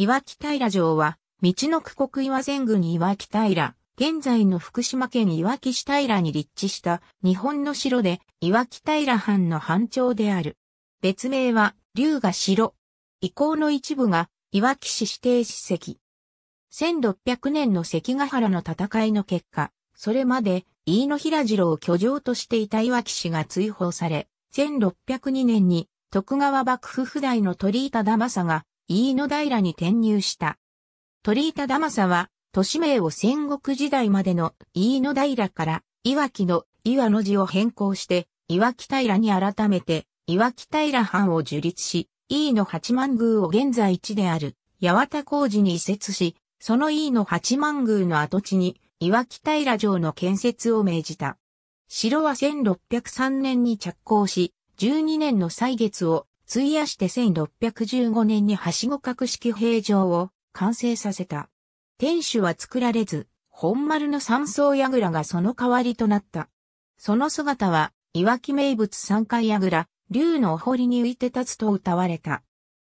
岩木平城は、道の区国岩前郡岩木平、現在の福島県岩木市平に立地した日本の城で岩木平藩の藩長である。別名は龍が城。遺構の一部が岩木市指定史跡。1600年の関ヶ原の戦いの結果、それまで飯野平次郎を居城としていた岩木氏が追放され、1602年に徳川幕府府代の鳥居忠政が飯野平に転入した。鳥板玉佐は、都市名を戦国時代までの飯野平から、岩木の岩の字を変更して、岩木平に改めて、岩木平藩を樹立し、飯野八幡宮を現在地である、八幡工事に移設し、その飯野八幡宮の跡地に、岩木平城の建設を命じた。城は1603年に着工し、12年の歳月を費やして1615年にはしご格式平城を完成させた。天守は作られず、本丸の三層櫓がその代わりとなった。その姿は、いわき名物三階櫓、竜のお堀に浮いて立つと歌われた。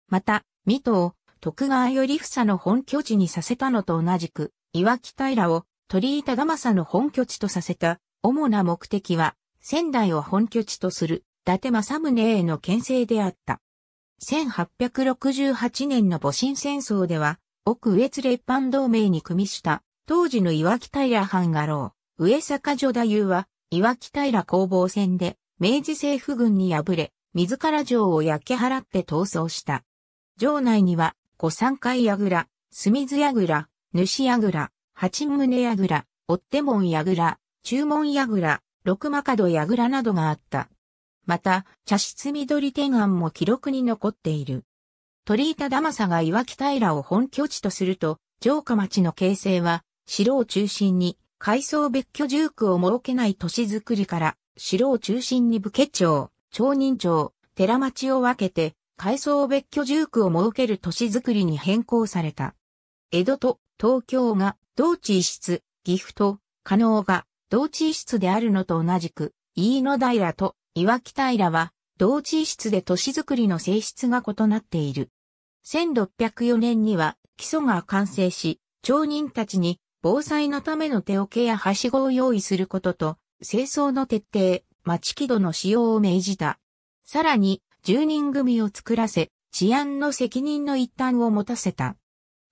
また、水戸を徳川頼房の本拠地にさせたのと同じく、いわき平を鳥居忠政の本拠地とさせた主な目的は、仙台を本拠地とする伊達政宗への牽制であった。1868年の戊辰戦争では、奥上津列藩同盟に組みした、当時の岩木平藩家老、上坂女太夫は、岩木平攻防戦で、明治政府軍に敗れ、自ら城を焼け払って逃走した。城内には、御三階櫓、隅津櫓、主櫓、八宗櫓、追手門櫓、中門櫓、六間門櫓などがあった。また、茶室緑天安も記録に残っている。鳥板玉佐が岩木平を本拠地とすると、城下町の形成は、城を中心に、階層別居住区を設けない都市づくりから、城を中心に武家町、町人町、寺町を分けて、階層別居住区を設ける都市づくりに変更された。江戸と東京が同地一室、岐阜と加納が同地一室であるのと同じく、飯野平と岩木平は、同地質で都市づくりの性質が異なっている。1604年には基礎が完成し、町人たちに防災のための手桶やはしごを用意することと、清掃の徹底、町木戸の使用を命じた。さらに、住人組を作らせ、治安の責任の一端を持たせた。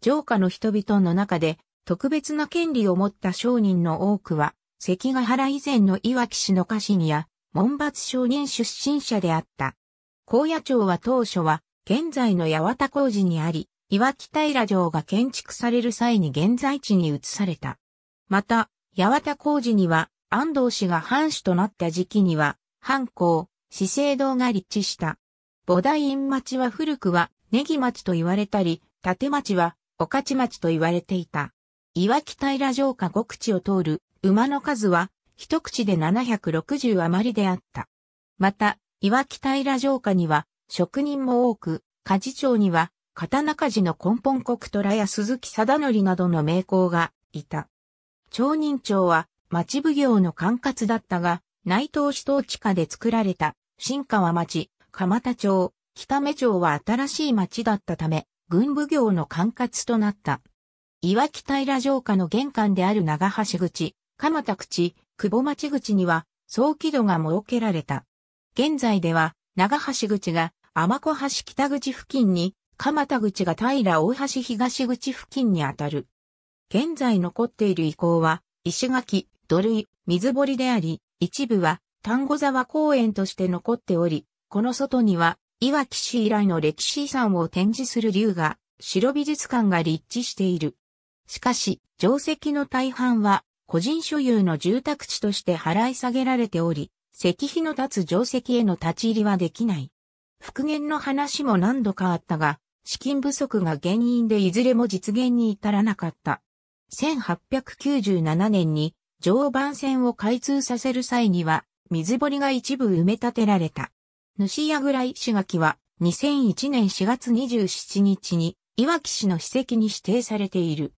城下の人々の中で、特別な権利を持った商人の多くは、関ヶ原以前のいわき市の家臣や、門伐商人出身者であった。高野町は当初は、現在の八幡工事にあり、岩木平城が建築される際に現在地に移された。また、八幡工事には、安藤氏が藩主となった時期には、藩校、資生堂が立地した。菩提院町は古くは、ネギ町と言われたり、立町は、御徒町と言われていた。岩木平城下極地を通る馬の数は一口で760余りであった。また、岩木平城下には職人も多く、家事町には刀鍛冶の根本国虎や鈴木貞則などの名工がいた。町人町は町奉行の管轄だったが、内藤市統地下で作られた新川町、鎌田町、北目町は新しい町だったため、軍奉行の管轄となった。岩木平城下の玄関である長橋口、鎌田口、久保町口には、早期度が設けられた。現在では、長橋口が、天子橋北口付近に、蒲田口が平大橋東口付近にあたる。現在残っている遺構は、石垣、土塁、水堀であり、一部は丹後沢公園として残っており、この外には、いわき市以来の歴史遺産を展示する竜が、城美術館が立地している。しかし、定石の大半は個人所有の住宅地として払い下げられており、石碑の立つ定石への立ち入りはできない。復元の話も何度かあったが、資金不足が原因でいずれも実現に至らなかった。1897年に常磐線を開通させる際には、水堀が一部埋め立てられた。主屋い。石垣は2001年4月27日に、岩木市の史跡に指定されている。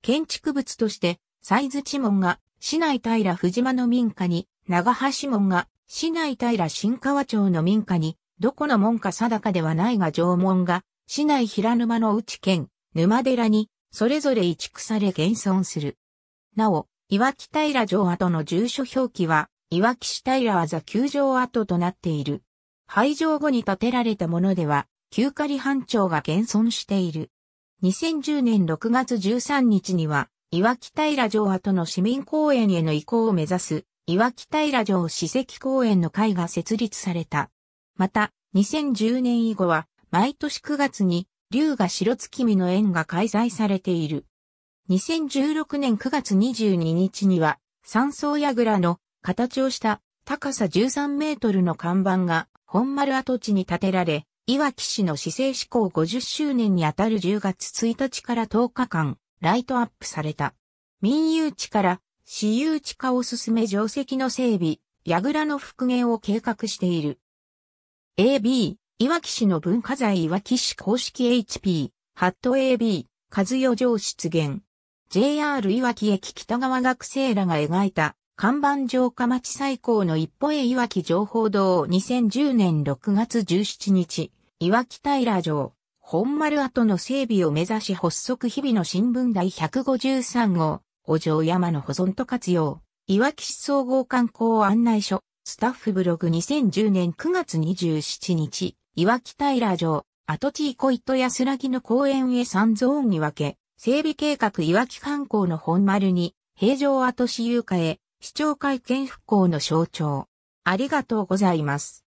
建築物として西津地門が市内平藤間の民家に、長橋門が市内平新川町の民家に、どこの門か定かではないが城門が、市内平沼の内県、沼寺に、それぞれ移築され現存する。なお、岩木平城跡の住所表記は、岩木市平技ざ旧城跡となっている。廃城後に建てられたものでは、旧仮藩町が現存している。2010年6月13日には、岩木平城跡の市民公園への移行を目指す、岩木平城史跡公園の会が設立された。また、2010年以後は、毎年9月に、龍が白月見の園が開催されている。2016年9月22日には、山荘櫓の形をした高さ13メートルの看板が本丸跡地に建てられ、岩木市の市政施行50周年にあたる10月1日から10日間、ライトアップされた。民有地から私有地化を進め定石の整備、櫓の復元を計画している。AB、いわき市の文化財いわき市公式 HP、ハット AB、和代城出現。JR いわき駅北側学生らが描いた、看板城下町最高の一歩へいわき情報堂2010年6月17日、いわき平城。本丸跡の整備を目指し発足日々の新聞第153号、お城山の保存と活用、いわき市総合観光案内所、スタッフブログ2010年9月27日、いわき平城、跡地小と安らぎの公園へ3ゾーンに分け、整備計画いわき観光の本丸に、平城跡市有化へ、市長会見復興の象徴。ありがとうございます。